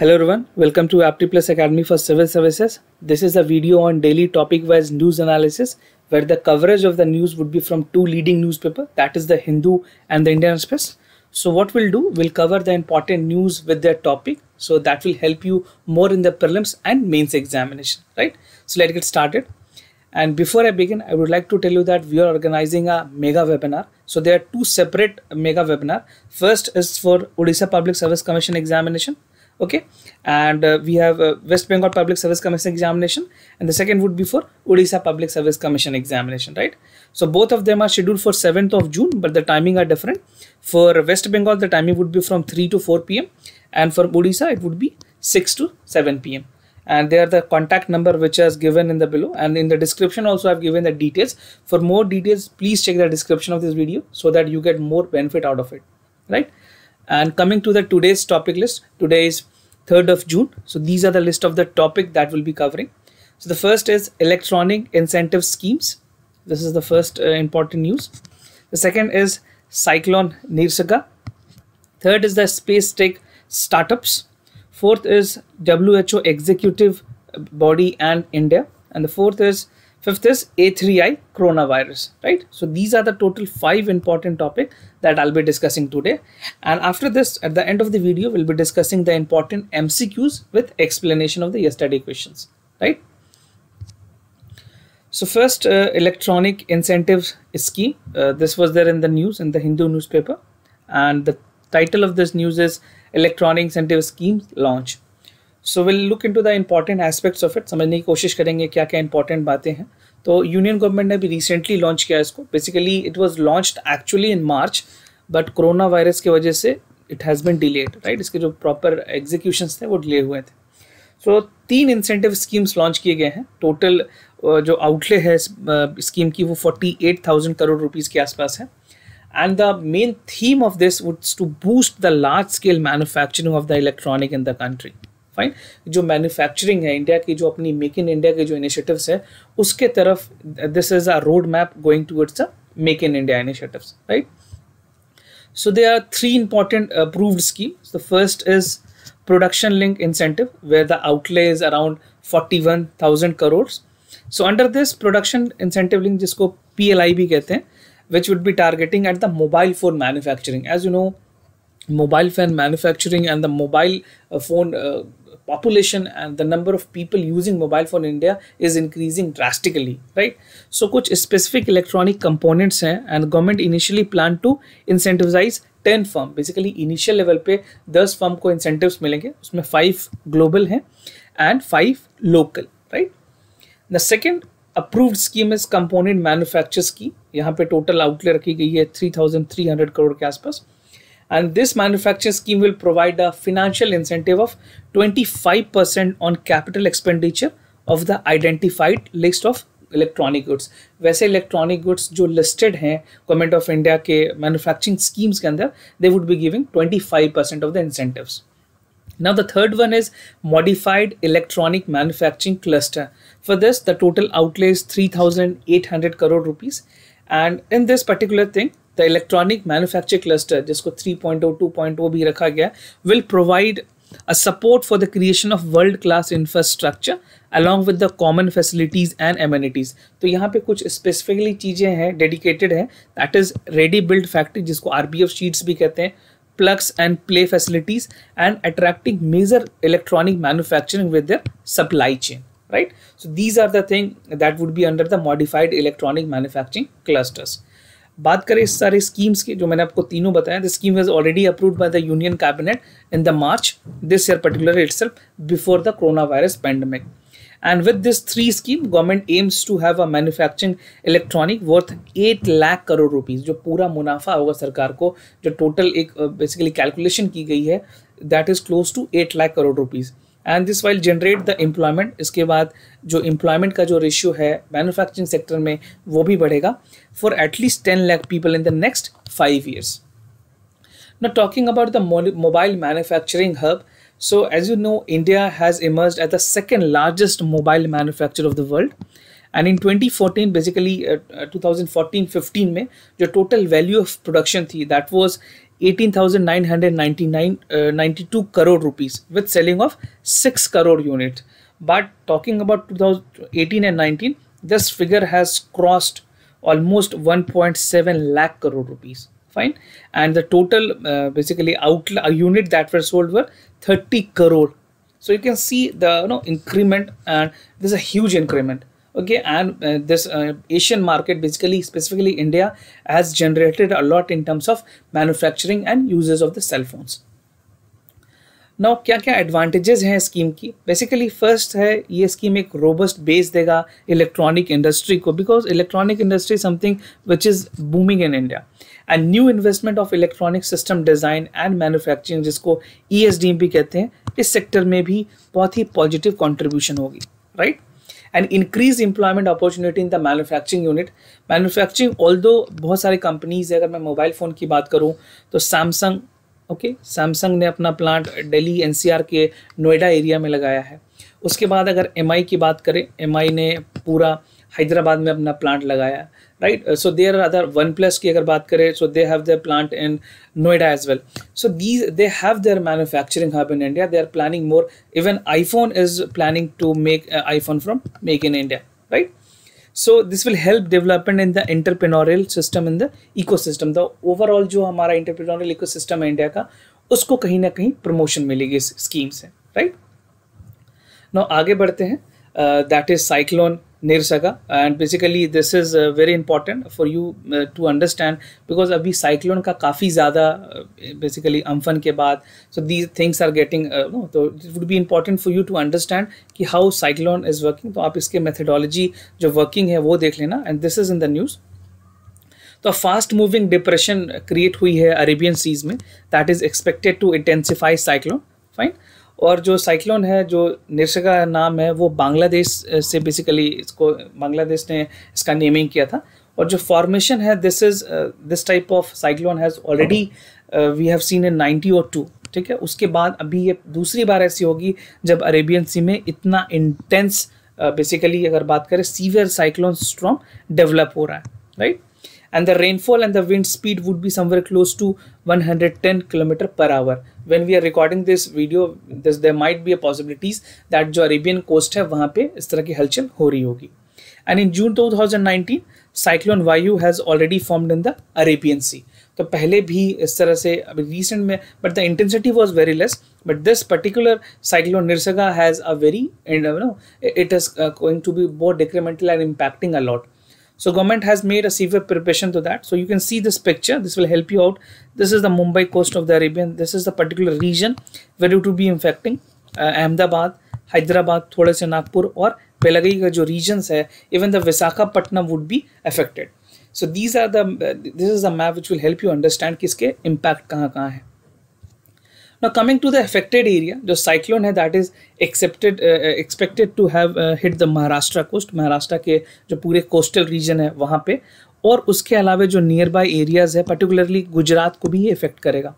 Hello everyone, welcome to AptiPlus Academy for Civil Services. This is a video on daily topic-wise news analysis where the coverage of the news would be from two leading newspaper, that is the Hindu and the Indian Express. So what we'll do, we'll cover the important news with their topic. So that will help you more in the prelims and mains examination, right? So let's get started. And before I begin, I would like to tell you that we are organizing a mega webinar. So there are two separate mega webinar. First is for Odisha Public Service Commission examination okay and uh, we have uh, west bengal public service commission examination and the second would be for odisha public service commission examination right so both of them are scheduled for 7th of june but the timing are different for west bengal the timing would be from 3 to 4 pm and for odisha it would be 6 to 7 pm and they are the contact number which is given in the below and in the description also i've given the details for more details please check the description of this video so that you get more benefit out of it right and coming to the today's topic list today is 3rd of June. So these are the list of the topic that we'll be covering. So the first is electronic incentive schemes. This is the first uh, important news. The second is Cyclone Nirsaga. Third is the space tech startups. Fourth is WHO executive body and India. And the fourth is Fifth is A3I coronavirus, right? So these are the total five important topic that I'll be discussing today. And after this, at the end of the video, we'll be discussing the important MCQs with explanation of the yesterday questions, right? So first, uh, electronic incentives scheme. Uh, this was there in the news in the Hindu newspaper, and the title of this news is Electronic Incentive Scheme Launch. So will look into the important aspects of it समझने की कोशिश करेंगे क्या क्या important बातें हैं तो union government ने भी रिसेंटली लॉन्च किया इसको basically it was launch actually in March but corona virus की वजह से it has been delayed right इसके जो प्रॉपर एग्जीक्यूशन थे वो डिले हुए थे सो so, तीन इंसेंटिव स्कीम्स लॉन्च किए गए हैं टोटल जो आउटले है स्कीम की वो forty eight thousand crore rupees के आसपास है and the main theme of this woods to boost the large scale manufacturing of the electronic in the country fine जो मैन्युफैक्चरिंग है इंडिया की जो अपनी मेक इन इंडिया के जो इनिशिएटिव्स है उसके तरफ this is a road map going towards a make in India initiative right so they are three important approved scheme the first is production link incentive where the outlay is around forty one thousand crore so under this production incentive link जिसको P L I भी कहते हैं which would be targeting at the mobile phone manufacturing as you know mobile fan manufacturing and the mobile phone population and the number of people using mobile phone India is increasing drastically right so कुछ specific electronic components हैं and government initially plan to incentivize ten firm basically initial level पे दस firm को incentive मिलेंगे उसमें five global हैं and five local right the second approved scheme is component manufacture की यहाँ पे टोटल आउटले रखी गई है three thousand three hundred crore के आसपास and this manufacturing scheme will provide a financial incentive of 25% on capital expenditure of the identified list of electronic goods. वैसे electronic goods जो लिस्टेड हैं गवर्नमेंट of India के manufacturing schemes के अंदर they would be giving 25 percent of the incentives. Now the third one is modified electronic manufacturing cluster. For this, the total outlay is 3,800 crore rupees. And in this particular thing, electronic manufacture cluster जिसको 3.0 2.0 भी रखा गया will provide a support for the creation of world class infrastructure along with the common facilities and amenities तो यहाँ पे कुछ specifically चीजें हैं डेडिकेटेड है that is ready build factory जिसको आर बी भी कहते हैं plugs and play facilities and attracting major electronic manufacturing with supply chain right so these are the thing that would be under the modified electronic manufacturing clusters बात करें इस सारे schemes की जो मैंने आपको तीनों बताया the scheme was already approve by the union cabinet in the March this year particular it's before the corona virus pandemic and with this three scheme government aims to have a manufacturing electronic worth eight lakh crore rupees जो पूरा मुनाफा होगा सरकार को जो total एक basically uh, calculation की गई है that is close to eight lakh crore rupees and this while generate the employment इसके बाद जो एम्प्लॉयमेंट का जो रेशियो है मैनुफैक्चरिंग सेक्टर में वो भी बढ़ेगा for at least ten lakh people in the next five years न talking about the mobile manufacturing hub so as you know India has emerge at the second largest mobile manufacture of the world and in twenty fourteen basically two thousand fourteen fifteen में जो total value of production थी that was 18,992 uh, crore rupees with selling of 6 crore units. But talking about 2018 and 19, this figure has crossed almost 1.7 lakh crore rupees. Fine. And the total uh, basically out uh, unit that were sold were 30 crore. So you can see the you know increment and this is a huge increment. okay and uh, this uh, asian market basically specifically india has generated a lot in terms of manufacturing and uses of the cell phones now क्या क्या advantages हैं scheme की basically first है ये scheme एक robust base देगा electronic industry को because electronic industry something which is booming in India and new investment of electronic system design and manufacturing जिसको ई e भी कहते हैं इस सेक्टर में भी बहुत ही पॉजिटिव कॉन्ट्रीब्यूशन होगी right right? And increase employment opportunity in the manufacturing unit manufacturing although बहुत सारे कंपनीज है अगर मैं मोबाइल फ़ोन की बात करूँ तो सैमसंग ओके सैमसंग ने अपना प्लांट डेली एन के नोएडा एरिया में लगाया है उसके बाद अगर एम की बात करें एम ने पूरा हैदराबाद में अपना प्लांट लगाया right so there other OnePlus की अगर बात करें so they have their plant in Noida as well so these they have their manufacturing hub in India they are planning more even iPhone is planning to make iPhone from make in India right so this will help development in the entrepreneurial system in the eco system the overall जो हमारा इंटरप्रेनोरियल system है India का उसको कहीं ना कहीं promotion मिलेगी इस स्कीम से राइट right? नो आगे बढ़ते हैं that is cyclone Nirsaga and basically this is uh, very important for you uh, to understand because abhi cyclone ka kafi zyada uh, basically amphan ke baad so these things are getting uh, no, so it would be important for you to understand ki how cyclone is working to aap iske methodology jo working hai wo dekh lena and this is in the news तो fast moving depression create हुई है Arabian seas में that is expected to intensify cyclone fine और जो cyclone है जो निरसगा नाम है वो बांग्लादेश से बेसिकली इसको बांग्लादेश ने इसका नेमिंग किया था और जो फॉर्मेशन है this is this type of cyclone has already we have seen in ninety और टू ठीक है उसके बाद अभी ये दूसरी बार ऐसी होगी जब अरेबियन सी में इतना इंटेंस बेसिकली uh, अगर बात करें सीवियर साइक्लोन स्ट्रॉम डेवलप हो रहा है right right? and the rainfall and the wind speed would be somewhere close to 110 km per hour. When we are recording this video, there might be a possibilities that the Arabian coast is going to be And in June 2019, Cyclone Vayu has already formed in the Arabian Sea. the पहले भी इस तरह से अभी recent में but the intensity was very less but this particular cyclone Nirsaga has a very you know it is uh, going to be more decremental and impacting a lot. So government has made a severe preparation to that. So you can see this picture. This will help you out. This is the Mumbai coast of the Arabian. This is the particular region where it will be infecting. Uh, Ahmedabad, Hyderabad, Thoda से नागपुर और बेलगई का जो regions है, even the Visakhapatnam would be affected. So these are the uh, this is the map which will help you understand किसके impact कहाँ कहाँ है. Now coming to the affected area, the cyclone hai that is accepted uh, expected to have uh, hit the Maharashtra coast, Maharashtra ke jo pure coastal region hai wahan pe aur uske अलावा jo nearby areas hai particularly gujarat ko bhi भी ये effect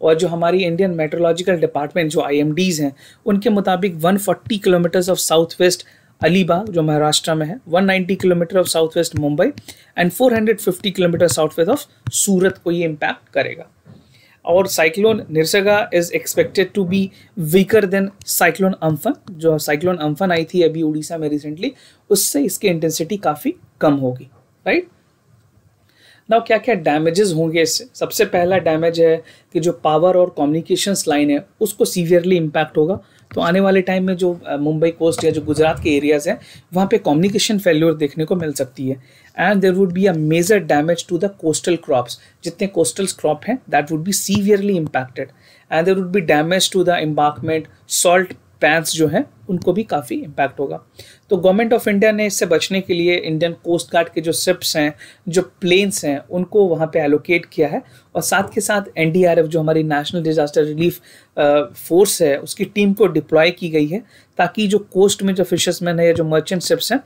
और जो हमारी Indian meteorological department जो आई हैं उनके मुताबिक 140 kilometers of south west Alibag जो महाराष्ट्र में है 190 kilometer of south west Mumbai and 450 kilometer south west of Surat को ये इम्पैक्ट करेगा और cyclone Nisarga is expected to be weaker than cyclone Amphan जो साइक्लोन अम्फन आई थी अभी उड़ीसा में रिसेंटली उससे इसकी इंटेंसिटी काफ़ी कम होगी राइट ना क्या क्या डैमेजेस होंगे इससे सबसे पहला डैमेज है कि जो पावर और कम्युनिकेशंस लाइन है उसको सीवियरली इम्पैक्ट होगा तो आने वाले टाइम में जो मुंबई कोस्ट या जो गुजरात के एरियाज़ हैं वहाँ पे कम्युनिकेशन फेल्योर देखने को मिल सकती है and there would be a major damage to the coastal crops जितने कोस्टल क्रॉप हैं that would be severely impacted and there would be damage to the embankment salt pans जो हैं उनको भी काफ़ी इम्पैक्ट होगा तो गवर्नमेंट ऑफ इंडिया ने इससे बचने के लिए इंडियन कोस्ट गार्ड के जो शिप्स हैं जो प्लेन्स हैं उनको वहाँ पे एलोकेट किया है और साथ के साथ एन जो हमारी नेशनल डिजास्टर रिलीफ फोर्स है उसकी टीम को डिप्लॉय की गई है ताकि जो कोस्ट में जो फिशर्समैन है या जो मर्चेंट शिप्स हैं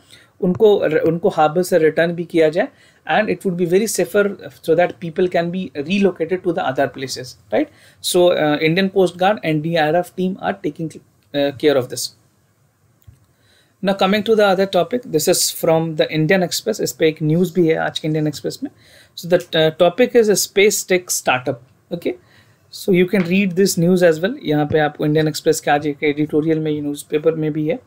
उनको उनको हार्बर से रिटर्न भी किया जाए it would be very safer so that people can be relocated to the other other right so Indian coast guard coast D R F team are taking uh, care of this now coming to the other topic this is from the indian express इस पे एक news भी है आज के Indian Express में so the topic is space tech startup okay so you can read this news as well यहाँ पे आपको इंडियन एक्सप्रेस के आज एक editorial mein newspaper mein bhi hai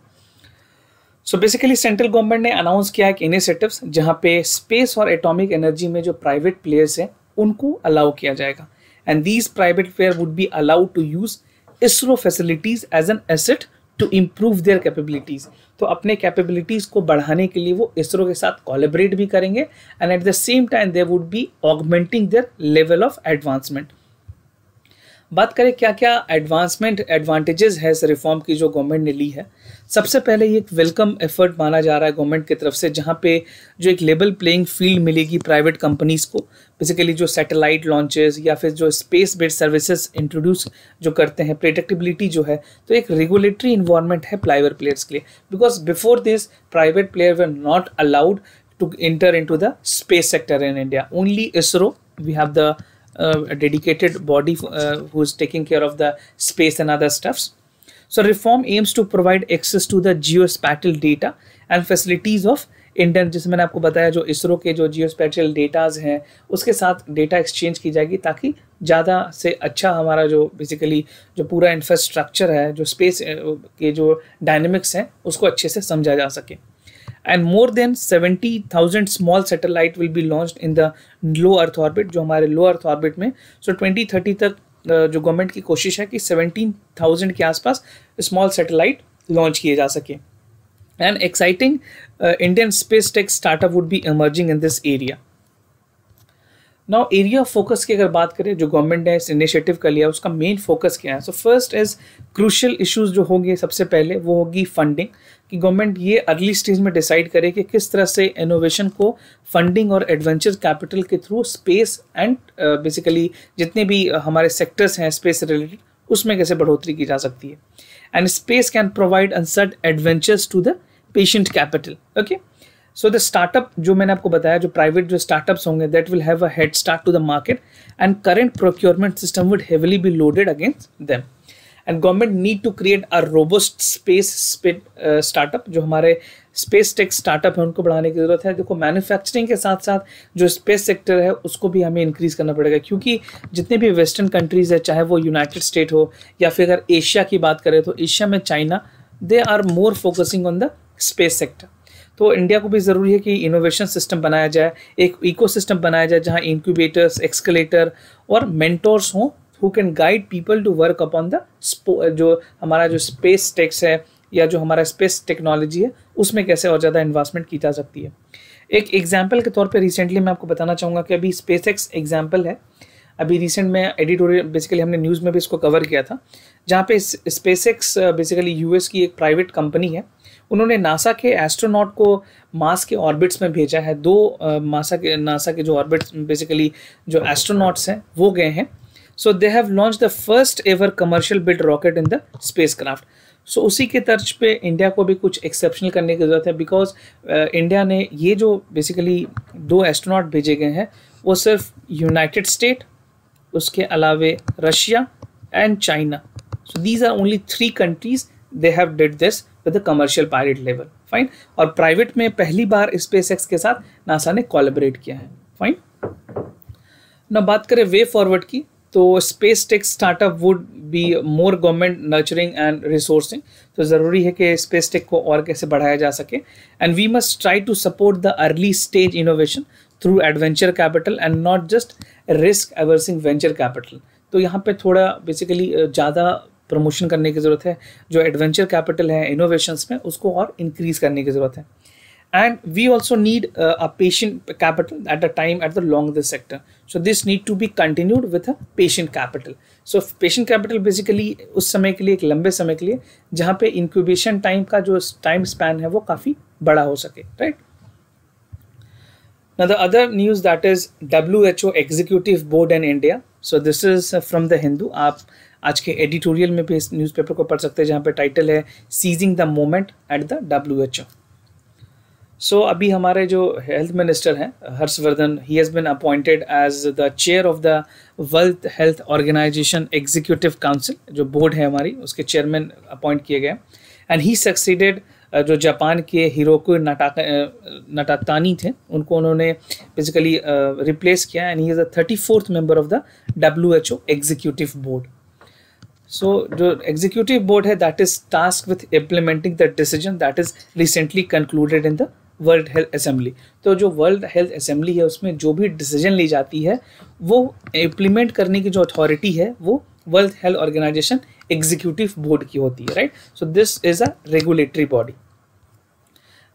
so basically central government ने अनाउंस किया है कि इनिशिएटिव्स जहाँ पे स्पेस और एटॉमिक एनर्जी में जो प्राइवेट प्लेयर्स हैं उनको अलाउ किया जाएगा and these private player would be allowed to use ISRO facilities as an asset to improve their capabilities तो अपने कैपेबिलिटीज़ को बढ़ाने के लिए वो इसरो के साथ कोलेबरेट भी करेंगे and at the same time they would be augmenting their level of advancement बात करें क्या क्या एडवांसमेंट एडवांटेजेस है इस रिफॉर्म की जो गवर्नमेंट ने ली है सबसे पहले ये एक वेलकम एफर्ट माना जा रहा है गवर्नमेंट की तरफ से जहाँ पे जो एक लेबल प्लेइंग फील्ड मिलेगी प्राइवेट कंपनीज़ को बेसिकली जो सैटेलाइट लॉन्चेस या फिर जो स्पेस बेस्ड सर्विसेज इंट्रोड्यूस जो करते हैं प्रेडिक्टेबिलिटी जो है तो एक रेगुलेटरी इन्वायरमेंट है प्राइवेट प्लेयर्स के लिए because before this private player वे not allowed to enter in the space sector in India only ISRO we have the a dedicated body uh, who is taking care of the space and other stuffs. So reform aims to provide access to the geospatial data and facilities of Indian जैसे मैंने आपको बताया जो इसरो के जो जियो special datas हैं उसके साथ डेटा एक्सचेंज की जाएगी ताकि ज़्यादा से अच्छा हमारा जो बेसिकली जो पूरा इंफ्रास्ट्रक्चर है जो स्पेस के जो डायनेमिक्स हैं उसको अच्छे से समझा जा सके and more than thousand small satellite will be launch in the low earth orbit जो हमारे लो अर्थ ऑर्बिट में सो ट्वेंटी थर्टी तक जो गवर्नमेंट की कोशिश है कि थाउजेंड के आसपास स्मॉल सेटेलाइट लॉन्च किए जा सके and exciting Indian space tech startup would be emerging in this area now area focus की अगर बात करें जो गवर्नमेंट ने इस इनिशिएटिव का लिया उसका मेन फोकस क्या है so first is crucial issues जो होंगे सबसे पहले वो होगी फंडिंग कि गवर्नमेंट ये अर्ली स्टेज में डिसाइड करे कि किस तरह से इनोवेशन को फंडिंग और एडवेंचर कैपिटल के थ्रू स्पेस एंड बेसिकली जितने भी uh, हमारे सेक्टर्स हैं स्पेस रिलेटेड उसमें कैसे बढ़ोतरी की जा सकती है एंड स्पेस कैन प्रोवाइड अनसर्ट adventures to the patient capital okay so the startup जो मैंने आपको बताया जो प्राइवेट जो स्टार्टअप्स होंगे that will have a head start to the market and current procurement system would heavily be loaded against them and government need to create a robust space startup जो हमारे space tech startup है उनको बढ़ाने की ज़रूरत है देखो manufacturing के साथ साथ जो स्पेस सेक्टर है उसको भी हमें इंक्रीज़ करना पड़ेगा क्योंकि जितने भी वेस्टर्न कंट्रीज़ है चाहे वो यूनाइटेड स्टेट हो या फिर अगर एशिया की बात करें तो एशिया में China they are more focusing on the space sector तो इंडिया को भी ज़रूरी है कि इनोवेशन सिस्टम बनाया जाए एक सिस्टम बनाया जाए जहाँ इंक्यूबेटर्स एक्सकलेटर और मेंटोर्स हों who can guide people to work upon the जो हमारा जो स्पेस टेक्स है या जो हमारा स्पेस टेक्नोलॉजी है उसमें कैसे और ज़्यादा इन्वेस्टमेंट की जा सकती है एक एग्जाम्पल के तौर पर रिसेंटली मैं आपको बताना चाहूँगा कि अभी स्पेस एक्स एग्जाम्पल है अभी रिसेंट में एडिटोरियल बेसिकली हमने न्यूज़ में भी इसको कवर किया था जहाँ पे स्पेस एक्स बेसिकली यूएस की एक प्राइवेट कंपनी है उन्होंने नासा के एस्ट्रोनॉट को मास के ऑर्बिट्स में भेजा है दो मासा के नासा के जो ऑर्बिट्स बेसिकली जो एस्ट्रोनॉट्स हैं वो गए हैं so they have launch the first ever commercial build rocket in the spacecraft सो उसी के तर्ज पे इंडिया को भी कुछ एक्सेप्शनल करने की ज़रूरत है बिकॉज इंडिया ने ये जो बेसिकली दो एस्ट्रोनॉट भेजे गए हैं वो सिर्फ यूनाइटेड स्टेट उसके अलावे Russia and China so these are only three countries they have did this with commercial pilot level fine और प्राइवेट में पहली बार स्पेस के साथ नासा ने कोलेबरेट किया है फाइन न बात करें वे फॉरवर्ड की तो space tech startup would be more government nurturing and resourcing तो ज़रूरी है कि स्पेस टेक को और कैसे बढ़ाया जा सके and we must try to support the early stage innovation through adventure capital and not just risk aversing venture capital तो यहाँ पे थोड़ा बेसिकली ज़्यादा प्रमोशन करने की ज़रूरत है जो एडवेंचर कैपिटल है इनोवेशन में उसको और इंक्रीज करने की ज़रूरत है and we also need a patient capital at a time at the long this sector so this need to be continued with a patient capital so patient capital basically उस समय के लिए एक लंबे समय के लिए जहाँ पे इंक्यूबेशन टाइम का जो टाइम स्पैन है वो काफ़ी बड़ा हो सके right the other news that is W H O executive board in India so this is from the Hindu आप आज के एडिटोरियल में भी इस न्यूज़पेपर को पढ़ सकते हैं जहाँ पे टाइटल है seizing the moment at the W H O सो अभी हमारे जो हेल्थ मिनिस्टर हैं Harshvardhan he has been appointed as the chair of the world health organization executive council जो बोर्ड है हमारी उसके चेयरमैन अपॉइंट किए गए एंड ही सक्सीडेड जो जापान के हिरोको नटा नटातानी थे उनको उन्होंने बेसिकली रिप्लेस किया and he is the thirty fourth member of the W H O executive board So जो एग्जीक्यूटिव बोर्ड है that is task with implementing the decision that is recently concluded in the world health assembly तो जो world health assembly है उसमें जो भी decision ली जाती है वो इम्प्लीमेंट करने की जो अथॉरिटी है वो world health organization executive board की होती है right so this is a regulatory body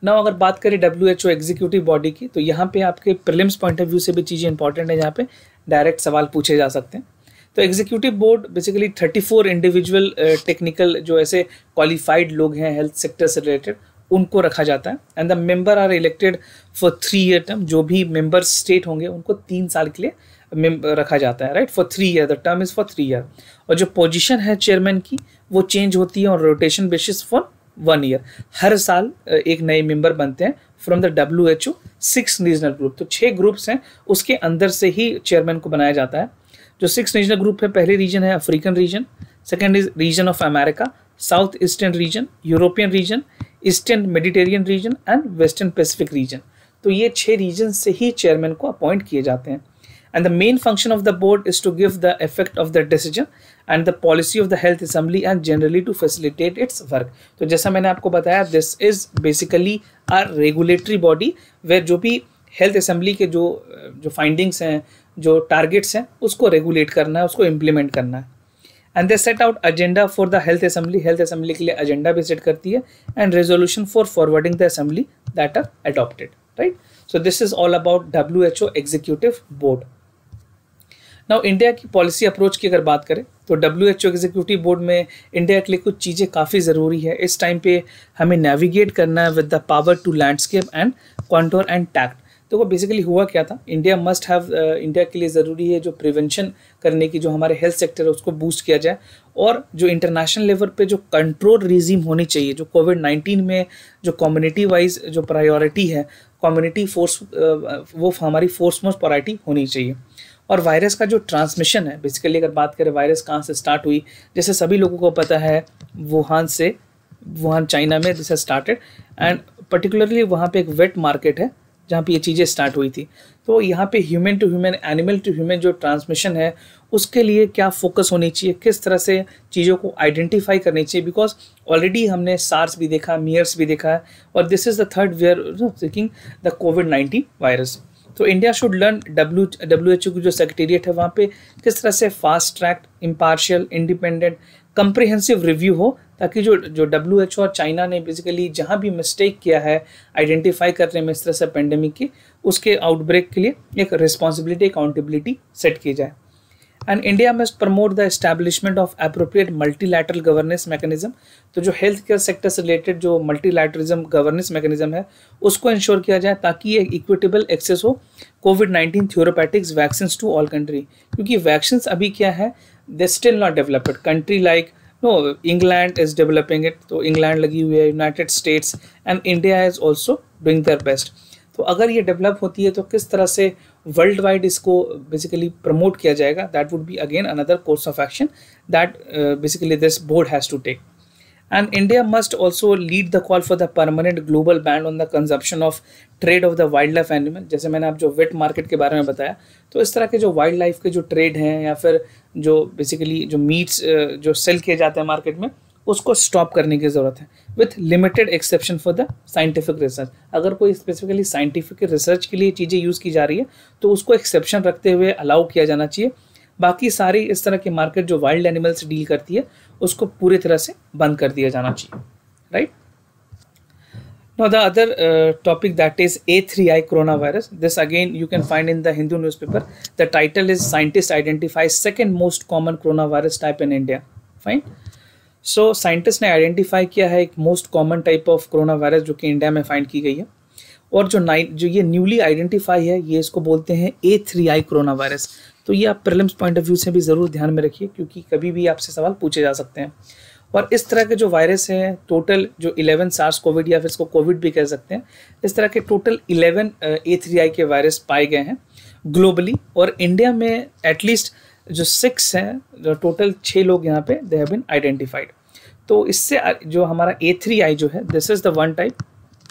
ना अगर बात करें W H O executive body की तो यहाँ पे आपके प्रिलिम्स पॉइंट ऑफ व्यू से भी चीज़ें इंपॉर्टेंट है जहाँ पे डायरेक्ट सवाल पूछे जा सकते हैं तो executive board basically 34 individual technical जो ऐसे क्वालिफाइड लोग हैं हेल्थ सेक्टर से रिलेटेड उनको रखा जाता है and the member are elected for three year term जो भी मेंबर स्टेट होंगे उनको तीन साल के लिए रखा जाता है right for three year the term is for three year और जो पोजिशन है चेयरमैन की वो चेंज होती है और rotation basis for one year हर साल uh, एक नए मेंबर बनते हैं from the W H O six regional group तो छः ग्रुप्स हैं उसके अंदर से ही चेयरमैन को बनाया जाता है जो सिक्स रीजनल ग्रुप है पहले रीजन है African region second is region of America south eastern region European region eastern mediterranean region and western pacific region तो ये छह रीजन से ही चेयरमैन को अपॉइंट किए जाते हैं and the main function of the board is to give the effect of the decision and the policy of the health assembly and generally to facilitate its work तो जैसा मैंने आपको बताया this is basically a regulatory body where जो भी health assembly के जो जो फाइंडिंग्स हैं जो टारगेट्स हैं उसको रेगुलेट करना है उसको इम्प्लीमेंट करना है and they set out agenda for the health assembly health assembly के लिए एजेंडा भी सेट करती है and resolution for forwarding the assembly that are adopted right so this is all about W H O executive board now India की policy approach की अगर बात करें तो W H O executive board में इंडिया के लिए कुछ चीज़ें काफ़ी ज़रूरी है इस टाइम पे हमें नेविगेट करना है with the power to landscape and contour and tact देखो तो बेसिकली हुआ क्या था इंडिया मस्ट हैव इंडिया के लिए ज़रूरी है जो प्रिवेंशन करने की जो हमारे हेल्थ सेक्टर है उसको बूस्ट किया जाए और जो इंटरनेशनल लेवल पे जो कंट्रोल रिजीम होनी चाहिए जो कोविड नाइन्टीन में जो कम्युनिटी वाइज जो प्रायोरिटी है कम्युनिटी फोर्स uh, वो हमारी फोर्स मोस्ट प्रायोरिटी होनी चाहिए और वायरस का जो ट्रांसमिशन है बेसिकली अगर बात करें वायरस कहाँ से स्टार्ट हुई जैसे सभी लोगों को पता है वुहान से वुहान चाइना में दिस स्टार्टेड एंड पर्टिकुलरली वहाँ पे एक वेट मार्केट है जहाँ पे ये चीज़ें स्टार्ट हुई थी तो यहाँ पे human to human animal to human जो ट्रांसमिशन है उसके लिए क्या फोकस होनी चाहिए किस तरह से चीज़ों को आइडेंटिफाई करनी चाहिए बिकॉज ऑलरेडी हमने सार्स भी देखा मियर्स भी देखा है और this is the third where thinking the COVID nineteen virus तो India should learn W W H O की जो सेक्रेटेरिएट है वहाँ पे किस तरह से fast track impartial independent comprehensive review हो ताकि जो जो डब्ल्यू एच ओ और चाइना ने बेसिकली जहाँ भी मिस्टेक किया है आइडेंटिफाई करने में इस तरह से पेंडेमिक की उसके आउटब्रेक के लिए एक रिस्पॉन्सिबिलिटी अकाउंटेबिलिटी सेट की जाए and India must promote the establishment of appropriate multilateral governance mechanism तो जो हेल्थ केयर सेक्टर से रिलेटेड जो मल्टीलैटरिज्म गवर्नेंस मैकेनिज्म है उसको इंश्योर किया जाए ताकि ये इक्विटेबल एक्सेस हो COVID nineteen therapeutics vaccine to all country क्योंकि वैक्सीन अभी क्या है they still not developed it country like no england is developing it so england lagi hui hai united states and india is also doing their best तो अगर ये develop होती है तो किस तरह से वर्ल्ड वाइड इसको बेसिकली प्रमोट किया जाएगा that would be again another course of action that basically this board has to take and India must also lead the call for the permanent global ban on the consumption of trade of the wildlife animal जैसे मैंने आप जो wait market के बारे में बताया तो इस तरह के जो वाइल्ड लाइफ के जो ट्रेड हैं या फिर जो बेसिकली जो मीट्स जो सेल किए जाते हैं मार्केट में उसको स्टॉप करने की ज़रूरत है with limited exception for the scientific research अगर कोई स्पेसिफिकली साइंटिफिक रिसर्च के लिए चीज़ें यूज़ की जा रही है तो उसको एक्सेप्शन रखते हुए अलाउ किया जाना चाहिए बाकी सारी इस तरह की मार्केट जो वाइल्ड एनिमल्स डील करती है उसको पूरी तरह से बंद कर दिया जाना चाहिए right no the other topic that is A three I corona virus this again you can find in the Hindu newspaper the title is scientist identify second most common corona virus type in India fine so scientist ने identify किया है एक most common type of corona virus जो कि India में find की गई है और जो नाइन जो ये न्यूली आइडेंटिफाई है ये इसको बोलते हैं A three I corona virus तो ये आप प्रिलिम्स पॉइंट ऑफ व्यू से भी ज़रूर ध्यान में रखिए क्योंकि कभी भी आपसे सवाल पूछे जा सकते हैं और इस तरह के जो वायरस हैं टोटल जो इलेवन सार्स कोविड या फिर इसको कोविड भी कह सकते हैं इस तरह के total eleven A three I के वायरस पाए गए हैं ग्लोबली और इंडिया में एटलीस्ट जो सिक्स हैं जो टोटल छः लोग यहाँ पे दे हैव बिन आइडेंटिफाइड तो इससे जो हमारा ए थ्री आई जो है this is the one type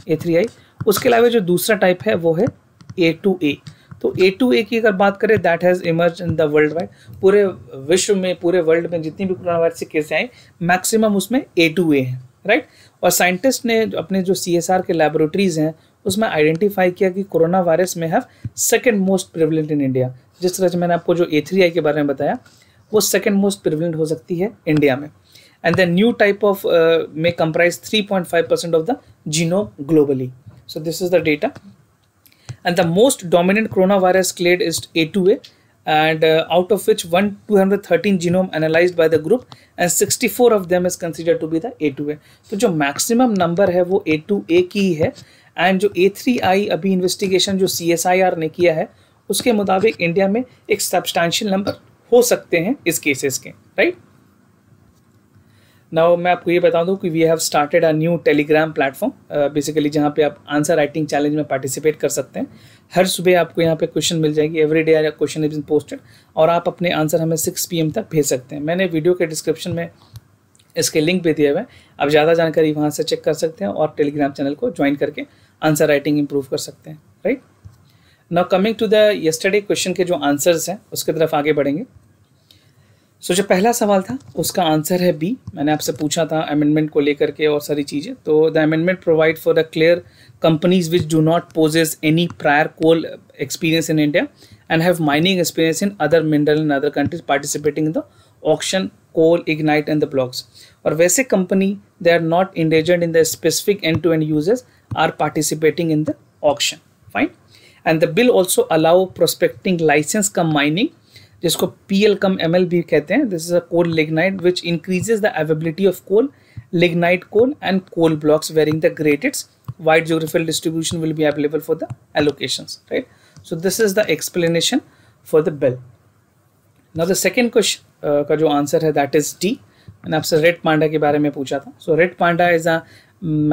A three I उसके अलावा जो दूसरा टाइप है वो है ए टू ए तो ए टू ए की अगर बात करें that has emerge in the world wide पूरे विश्व में पूरे वर्ल्ड में जितनी भी कोरोना वायरस के केसें आई मैक्सिमम उसमें ए टू ए हैं राइट और साइंटिस्ट ने अपने जो सी एस आर के लेबोरेटरीज हैं उसमें आइडेंटिफाई किया कि कोरोना वायरस में have second most prevalent in India जिस तरह से मैंने आपको जो ए थ्री आई के बारे में बताया वो सेकेंड मोस्ट प्रिवलेंट हो सकती है इंडिया में and the new type of में comprise three point five percent of the genome globally so this is the data and the most dominant coronavirus clade is A2A and uh, out of which 1 213 genome analyzed by the group and 64 of them is considered to be the A2A तो जो maximum number है वो A2A की ही है and जो A3I अभी investigation जो CSIR ने किया है उसके मुताबिक इंडिया में एक substantial number हो सकते हैं इस केसेस के राइट right? नाउ मैं आपको ये बता दूं कि we have started a new Telegram platform basically जहाँ पे आप आंसर राइटिंग चैलेंज में पार्टिसिपेट कर सकते हैं हर सुबह आपको यहाँ पे क्वेश्चन मिल जाएगी every day our question is in posted और आप अपने आंसर हमें सिक्स पी तक भेज सकते हैं मैंने वीडियो के डिस्क्रिप्शन में इसके लिंक भी दिए हुए हैं आप ज़्यादा जानकारी वहाँ से चेक कर सकते हैं और टेलीग्राम चैनल को ज्वाइन करके आंसर राइटिंग इम्प्रूव कर सकते हैं right now coming to the yesterday question के जो आंसर्स हैं उसकी तरफ आगे बढ़ेंगे सो so, जो पहला सवाल था उसका आंसर है बी मैंने आपसे पूछा था अमेंडमेंट को लेकर के और सारी चीज़ें तो the amendment provide for a clear companies which do not possess any prior coal experience in India and have mining experience in other mineral in other countries participating in the auction coal lignite and the blocks और वैसे company they are not engaged in the specific end to end users are participating in the auction fine and the bill also allow prospecting licence cum mining जिसको P L cum M L भी कहते हैं this is a coal lignite which increases the availability of coal lignite coal and coal blocks varying the greater wide geographical distribution will be available for the allocation right so this is the explanation for the bill now the second question का जो answer है that is D मैंने आपसे red panda के बारे में पूछा था so red panda is a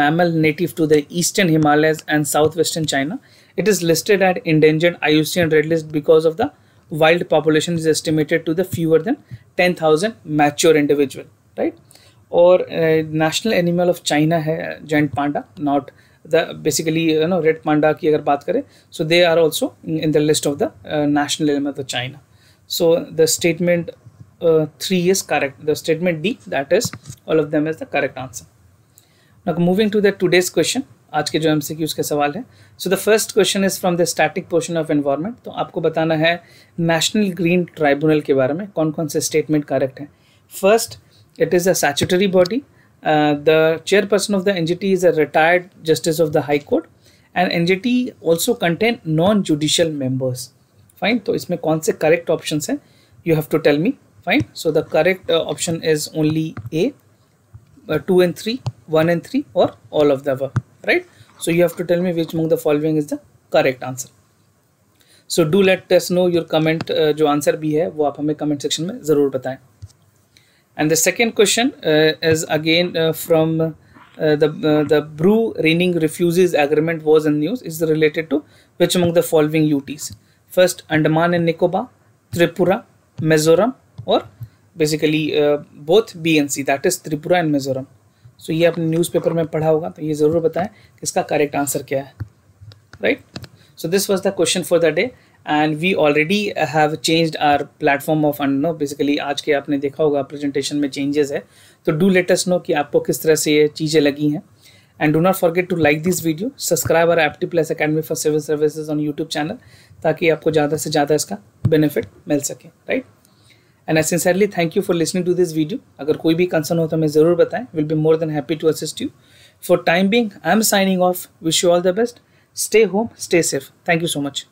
mammal native to the eastern Himalaya and south western China it is listed at endangered I U C N red list because of the wild population is estimated to the fewer than 10,000 mature individual, right? Or uh, national animal of China है giant panda, not the basically you know red panda की अगर बात करें, so they are also in the list of the uh, national animal of China. So the statement uh, three is correct. The statement D that is all of them is the correct answer. Now moving to the today's question. आज के जो M C Qs के सवाल हैं so the first question is from the static portion of environment तो आपको बताना है नेशनल ग्रीन ट्राइब्यूनल के बारे में कौन कौन से स्टेटमेंट करेक्ट हैं first it is a statutory body the chairperson of the N G T is a retired justice of the high court and N G T also contain non judicial members fine तो इसमें कौन से correct option हैं you have to tell me fine so the correct option is only a two and three one and three और all of the work right so you have to tell me which among the following is the correct answer so do let us know your comment uh, answer bhi hai wo aap hame comment section mein zarur bataye and the second question uh, is again uh, from uh, the the brew raining refuses agreement was in news is related to which among the following uts first andaman and nicobar tripura mizoram or basically both b and c that is tripura and mizoram सो ये आपने newspaper में पढ़ा होगा तो ये ज़रूर बताएं कि इसका करेक्ट आंसर क्या है right so this was the question for the day and we already have changed our platform of and no basically आज के आपने देखा होगा प्रेजेंटेशन में चेंजेस है तो डू लेटेस्ट नो कि आपको किस तरह से ये चीज़ें लगी हैं and do not forget to like this video subscribe our Apti Plus Academy for civil services on YouTube channel ताकि आपको ज़्यादा से ज़्यादा इसका बेनिफिट मिल सके right right? and I sincerely thank you for listening to this video. अगर कोई भी concern हो तो मैं Will be more than happy to assist you. For time being, I'm signing off. Wish you all the best. Stay home, stay safe. Thank you so much.